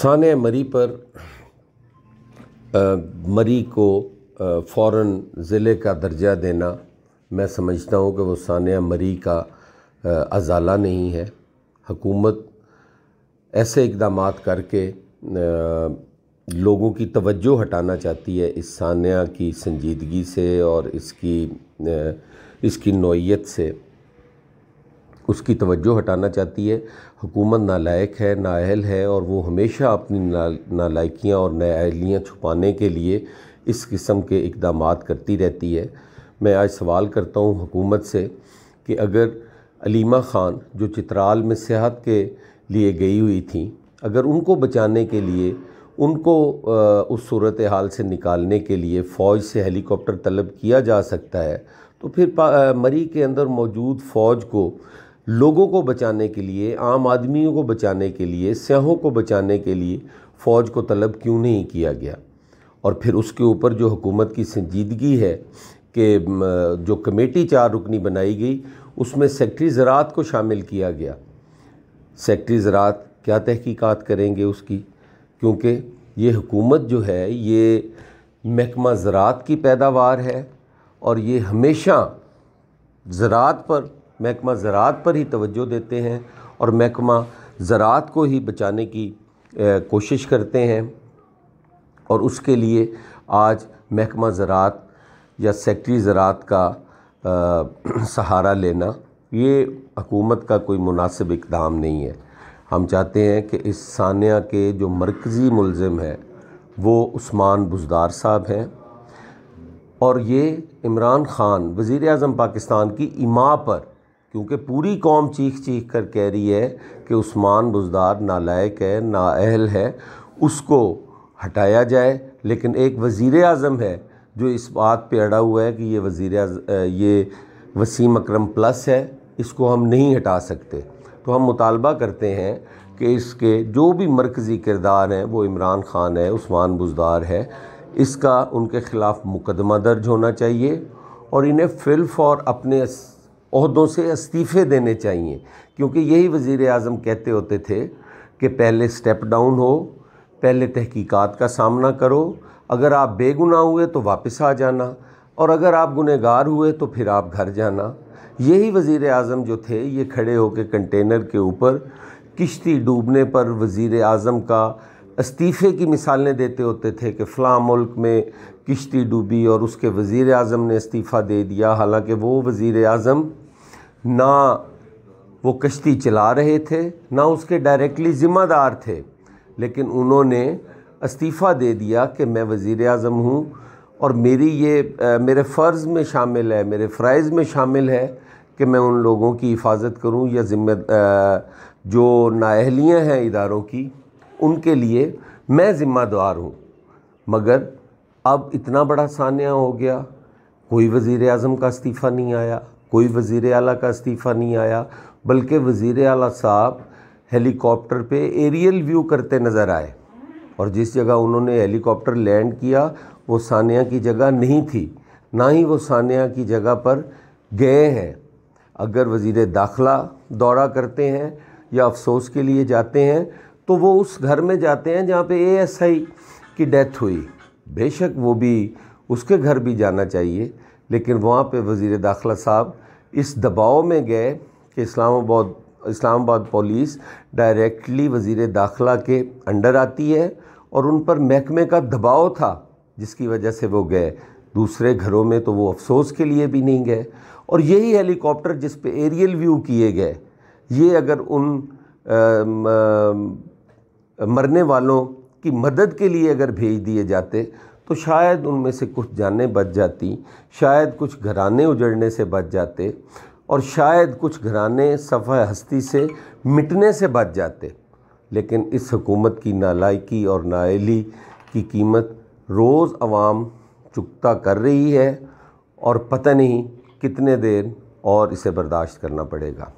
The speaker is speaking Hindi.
सान मरी पर आ, मरी को फ़ौर ज़िले का दर्जा देना मैं समझता हूँ कि वो सान मरी का आ, अजाला नहीं है हकूमत ऐसे इकदाम करके आ, लोगों की तवज्जो हटाना चाहती है इस सानिया की संजीदगी से और इसकी इसकी नोयत से उसकी तवज्जो हटाना चाहती है हुकूमत नालायक है नाअहल है और वो हमेशा अपनी ना नालायकियाँ और नाअहलियाँ छुपाने के लिए इस किस्म के इकदाम करती रहती है मैं आज सवाल करता हूँ हुकूमत से कि अगर अलीमा ख़ान जो चित्राल में सेहत के लिए गई हुई थी अगर उनको बचाने के लिए उनको उस सूरत हाल से निकालने के लिए फ़ौज से हेलीकॉप्टर तलब किया जा सकता है तो फिर मरी के अंदर मौजूद फ़ौज को लोगों को बचाने के लिए आम आदमियों को बचाने के लिए स्याहों को बचाने के लिए फ़ौज को तलब क्यों नहीं किया गया और फिर उसके ऊपर जो हुकूमत की संजीदगी है कि जो कमेटी चार रुकनी बनाई गई उसमें सेक्ट्री ज़रात को शामिल किया गया सेक्ट्री ज़रात क्या तहकीकात करेंगे उसकी क्योंकि ये हुकूमत जो है ये महकमा ज़रात की पैदावार है और ये हमेशा ज़रात पर महकमा ज़रात पर ही तवज्जो देते हैं और महकमा ज़रात को ही बचाने की कोशिश करते हैं और उसके लिए आज महकमा ज़रात या सेक्ट्री ज़रात का आ, सहारा लेना ये हकूमत का कोई मुनासिब इकदाम नहीं है हम चाहते हैं कि इस सानिया के जो मरकज़ी मुलम है वो उस्मान बुजदार साहब हैं और ये इमरान ख़ान वज़ी अजम पाकिस्तान की इमा पर क्योंकि पूरी कौम चीख चीख कर कह रही है कि उस्मान बुजदार नालायक है नाअहल है उसको हटाया जाए लेकिन एक वज़ी अज़म है जो इस बात पे अड़ा हुआ है कि ये वज़ी ये वसीम अकरम प्लस है इसको हम नहीं हटा सकते तो हम मुतालबा करते हैं कि इसके जो भी मरकज़ी किरदार हैं वो इमरान ख़ान है उस्मान बुजदार है इसका उनके ख़िलाफ़ मुकदमा दर्ज होना चाहिए और इन्हें फ़िल्फ़ और अपने अहदों से इस्तीफ़े देने चाहिए क्योंकि यही वज़ी अजम कहते होते थे कि पहले स्टेप डाउन हो पहले तहकीकात का सामना करो अगर आप बेगुनाह हुए तो वापस आ जाना और अगर आप गुनहगार हुए तो फिर आप घर जाना यही वज़ी अजम जो थे ये खड़े होकर कंटेनर के ऊपर किश्ती डूबने पर वज़ी अजम का इस्तीफ़े की मिसालें देते होते थे कि फ़लाँ मुल्क में किश्ती डूबी और उसके वज़ी अजम ने इस्तीफ़ा दे दिया हालांकि वो वज़ी अजम ना वो कश्ती चला रहे थे ना उसके डायरेक्टली ज़िम्मेदार थे लेकिन उन्होंने इस्तीफ़ा दे दिया कि मैं वज़ी अजम हूँ और मेरी ये मेरे फ़र्ज़ में शामिल है मेरे फ़राइज में शामिल है कि मैं उन लोगों की हिफाजत करूँ या ज़िम्मे जो नााहलियाँ हैं इदारों की उनके लिए मैं ज़िम्मेदार हूँ मगर अब इतना बड़ा सानिया हो गया कोई वज़ी अजम का इस्तीफ़ा नहीं आया कोई वज़ी अला का इस्तीफ़ा नहीं आया बल्कि वज़ी अला साहब हेलीकॉप्टर पे एरियल व्यू करते नज़र आए और जिस जगह उन्होंने हेलीकॉप्टर लैंड किया वो सानिया की जगह नहीं थी ना ही वो सानिया की जगह पर गए हैं अगर वज़ी दाखला दौरा करते हैं या अफसोस के लिए जाते हैं तो वो उस घर में जाते हैं जहाँ पे एस आई की डेथ हुई बेशक वो भी उसके घर भी जाना चाहिए लेकिन वहाँ पे वज़ी दाखिला साहब इस दबाव में गए कि इस्लामाबाद इस्लामाबाद पुलिस डायरेक्टली वज़ी दाखिला के अंडर आती है और उन पर महकमे का दबाव था जिसकी वजह से वो गए दूसरे घरों में तो वो अफसोस के लिए भी नहीं गए और यही हेलीकॉप्टर जिस पे एरियल व्यू किए गए ये अगर उन आ, आ, मरने वालों की मदद के लिए अगर भेज दिए जाते तो शायद उनमें से कुछ जानें बच जाती शायद कुछ घराने उजड़ने से बच जाते और शायद कुछ घराने सफ़ा हस्ती से मिटने से बच जाते लेकिन इस हुकूमत की नालायकी और नाइली की कीमत रोज़ आवाम चुकता कर रही है और पता नहीं कितने देर और इसे बर्दाश्त करना पड़ेगा